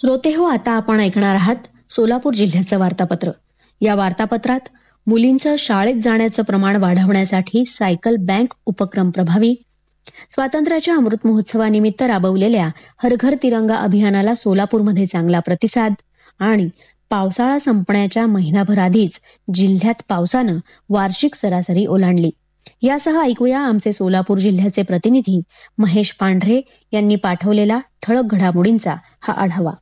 श्रोते हो आता आपण ऐकणार आहात सोलापूर जिल्ह्याचं वार्तापत्र या वार्तापत्रात मुलींचं शाळेत जाण्याचं प्रमाण वाढवण्यासाठी सायकल बँक उपक्रम प्रभावी स्वातंत्र्याच्या अमृत महोत्सवानिमित्त राबवलेल्या हरघर तिरंगा अभियानाला सोलापूरमध्ये चांगला प्रतिसाद आणि पावसाळा संपण्याच्या महिनाभर आधीच जिल्ह्यात पावसानं वार्षिक सरासरी ओलांडली यासह ऐकूया आमचे सोलापूर जिल्ह्याचे प्रतिनिधी महेश पांढरे यांनी पाठवलेला ठळक घडामोडींचा हा आढावा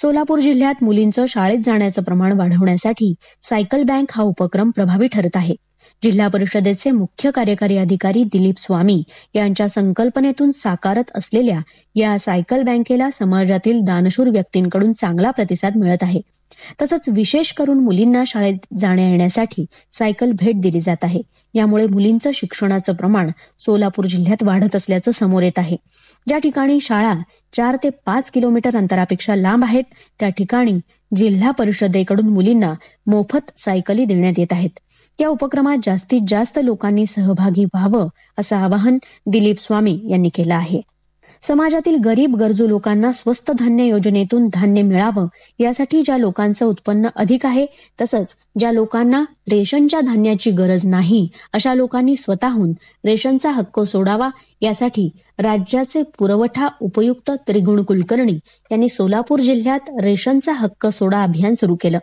सोलापूर जिल्ह्यात मुलींचं शाळेत जाण्याचं प्रमाण वाढवण्यासाठी सायकल बँक हा उपक्रम प्रभावी ठरत आहे जिल्हा परिषदेचे मुख्य कार्यकारी अधिकारी दिलीप स्वामी यांच्या संकल्पनेतून साकारत असलेल्या या सायकल बँकेला समाजातील दानशूर व्यक्तींकडून चांगला प्रतिसाद मिळत आहे तसंच विशेष करून मुलींना शाळेत जाण्या येण्यासाठी सायकल भेट दिली जात आहे यामुळे मुलींचं शिक्षणाचं प्रमाण सोलापूर जिल्ह्यात वाढत असल्याचं समोर येत आहे ज्या ठिकाणी शाळा चार ते पाच किलोमीटर अंतरापेक्षा लांब आहेत त्या ठिकाणी जिल्हा परिषदेकडून मुलींना मोफत सायकली देण्यात येत आहेत या उपक्रमात जास्तीत जास्त लोकांनी सहभागी व्हावं असं आवाहन दिलीप स्वामी यांनी केलं आहे समाजातील गरीब गरजू लोकांना स्वस्त धान्य योजनेतून धान्य मिळावं यासाठी ज्या लोकांचं उत्पन्न अधिक आहे तसंच ज्या लोकांना रेशनच्या धान्याची गरज नाही अशा लोकांनी स्वतःहून रेशनचा हक्क सोडावा यासाठी राज्याचे पुरवठा उपयुक्त त्रिगुण कुलकर्णी यांनी सोलापूर जिल्ह्यात रेशनचा हक्क सोडा अभियान सुरू केलं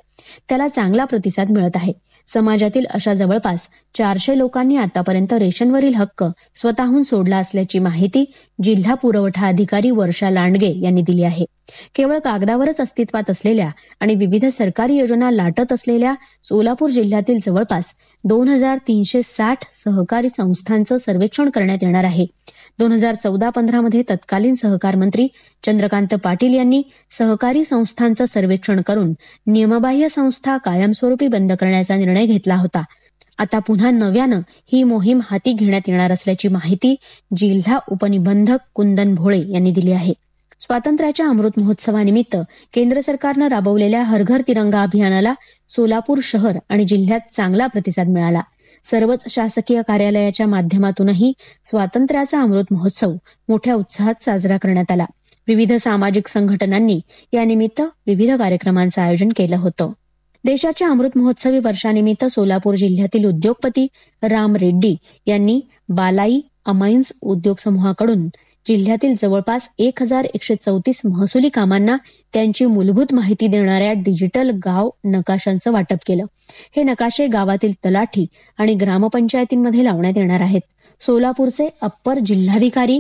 त्याला चांगला प्रतिसाद मिळत आहे समाजातील अशा जवळपास चारशे लोकांनी आतापर्यंत रेशनवरील हक्क स्वतःहून सोडला असल्याची माहिती जिल्हा पुरवठा अधिकारी वर्षा लांडगे यांनी दिली आहे केवळ कागदावरच अस्तित्वात असलेल्या आणि विविध सरकारी योजना लाटत असलेल्या सोलापूर जिल्ह्यातील जवळपास दोन हजार तीनशे साठ सहकारी संस्थांचं सर्वेक्षण करण्यात येणार आहे दोन हजार चौदा पंधरामध्ये तत्कालीन सहकार मंत्री चंद्रकांत पाटील यांनी सहकारी संस्थांचं सर्वेक्षण करून नियमबाह्य संस्था कायमस्वरूपी बंद करण्याचा निर्णय घेतला होता आता पुन्हा नव्यानं ही मोहीम हाती घेण्यात येणार असल्याची माहिती जिल्हा उपनिबंधक कुंदन भोळे यांनी दिली आहे स्वातंत्र्याच्या अमृत महोत्सवानिमित्त केंद्र सरकारनं राबवलेल्या हरघर तिरंगा अभियानाला सोलापूर शहर आणि जिल्ह्यात चांगला प्रतिसाद मिळाला सर्वच शासकीय कार्यालयाच्या माध्यमातूनही स्वातंत्र्याचा अमृत महोत्सव मोठ्या उत्साहात साजरा करण्यात आला विविध सामाजिक संघटनांनी यानिमित्त विविध कार्यक्रमांचं आयोजन केलं होतं देशाच्या अमृत महोत्सवी वर्षानिमित्त सोलापूर जिल्ह्यातील उद्योगपती राम रेड्डी यांनी बालाई अमाइन्स उद्योग समूहाकडून जिल्ह्यातील जवळपास एक हजार एकशे चौतीस महसुली कामांना त्यांची मूलभूत माहिती देणाऱ्या डिजिटल गाव नकाशांचं वाटप केलं हे नकाशे गावातील तलाठी आणि ग्रामपंचायतींमध्ये लावण्यात येणार आहेत सोलापूरचे अप्पर जिल्हाधिकारी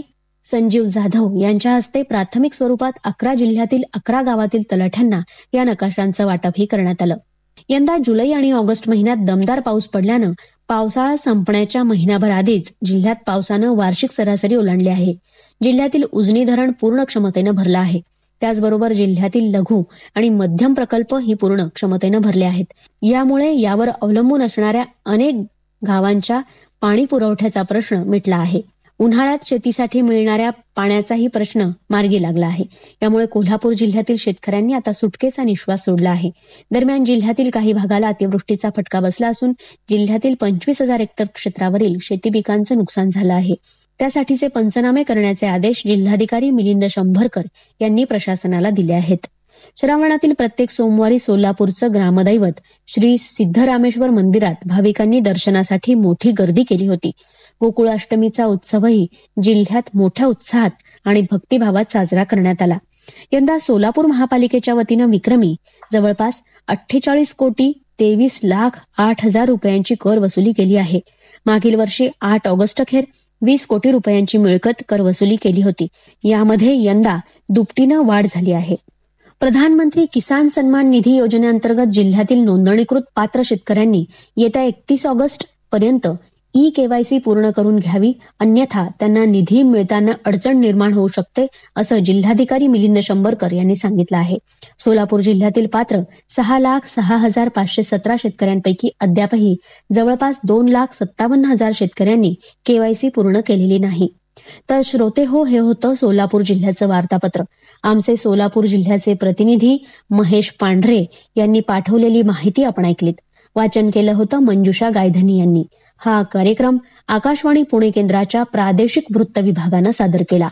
संजीव जाधव यांच्या हस्ते प्राथमिक स्वरूपात अकरा जिल्ह्यातील अकरा गावातील तलाठ्यांना या नकाशांचं वाटपही करण्यात आलं यंदा जुलै आणि ऑगस्ट महिन्यात दमदार पाऊस पडल्यानं पावसाळा संपण्याच्या महिनाभर आधीच जिल्ह्यात पावसानं वार्षिक सरासरी ओलांडली आहे जिल्ह्यातील उजनी धरण पूर्ण क्षमतेनं भरलं आहे त्याचबरोबर जिल्ह्यातील लघु आणि मध्यम प्रकल्प ही पूर्ण क्षमतेनं भरले आहेत यामुळे यावर अवलंबून असणाऱ्या अनेक गावांच्या पाणी पुरवठ्याचा प्रश्न मिटला आहे उन्हाळ्यात शेतीसाठी मिळणाऱ्या पाण्याचाही प्रश्न मार्गी लागला आहे यामुळे कोल्हापूर जिल्ह्यातील शेतकऱ्यांनी आता सुटकेचा निश्वास सोडला आहे दरम्यान जिल्ह्यातील काही भागाला अतिवृष्टीचा फटका बसला असून जिल्ह्यातील पंचवीस हजार हेक्टर क्षेत्रावरील शेती पिकांचं नुकसान झालं आहे त्यासाठीचे पंचनामे करण्याचे आदेश जिल्हाधिकारी मिलिंद शंभरकर यांनी प्रशासनाला दिले आहेत श्रावणातील प्रत्येक सोमवारी सोलापूरचं ग्रामदैवत श्री सिद्धरामेश्वर मंदिरात भाविकांनी दर्शनासाठी मोठी गर्दी केली होती गोकुळाष्टमीचा उत्सवही जिल्ह्यात मोठ्या उत्साहात आणि भक्तिभावात साजरा करण्यात आला यंदा सोलापूर महापालिकेच्या वतीनं विक्रमी जवळपास अठ्ठेचाळीस कोटी तेवीस लाख आठ हजार रुपयांची कर वसुली केली आहे मागील वर्षी आठ ऑगस्ट अखेर वीस कोटी रुपयांची मिळकत कर वसुली केली होती यामध्ये यंदा दुपटीनं वाढ झाली आहे प्रधानमंत्री किसान सन्मान निधी योजनेअंतर्गत जिल्ह्यातील नोंदणीकृत पात्र शेतकऱ्यांनी येत्या एकतीस ऑगस्ट पर्यंत ई केवायसी पूर्ण करून घ्यावी अन्यथा त्यांना निधी मिळताना अडचण निर्माण होऊ शकते असं जिल्हाधिकारी मिलिंद शंभरकर यांनी सांगितलं आहे सोलापूर जिल्ह्यातील पात्र सहा लाख सहा हजार पाचशे सतरा शेतकऱ्यांपैकी अद्यापही जवळपास दोन लाख सत्तावन्न हजार शेतकऱ्यांनी केवायसी पूर्ण केलेली नाही तर श्रोते हो हे होतं सोलापूर जिल्ह्याचं वार्तापत्र आमचे सोलापूर जिल्ह्याचे प्रतिनिधी महेश पांढरे यांनी पाठवलेली माहिती आपण ऐकलीत वाचन केलं होतं मंजुषा गायधनी यांनी हा कार्यक्रम आकाशवाणी पुणे केंद्राच्या प्रादेशिक वृत्त विभागानं सादर केला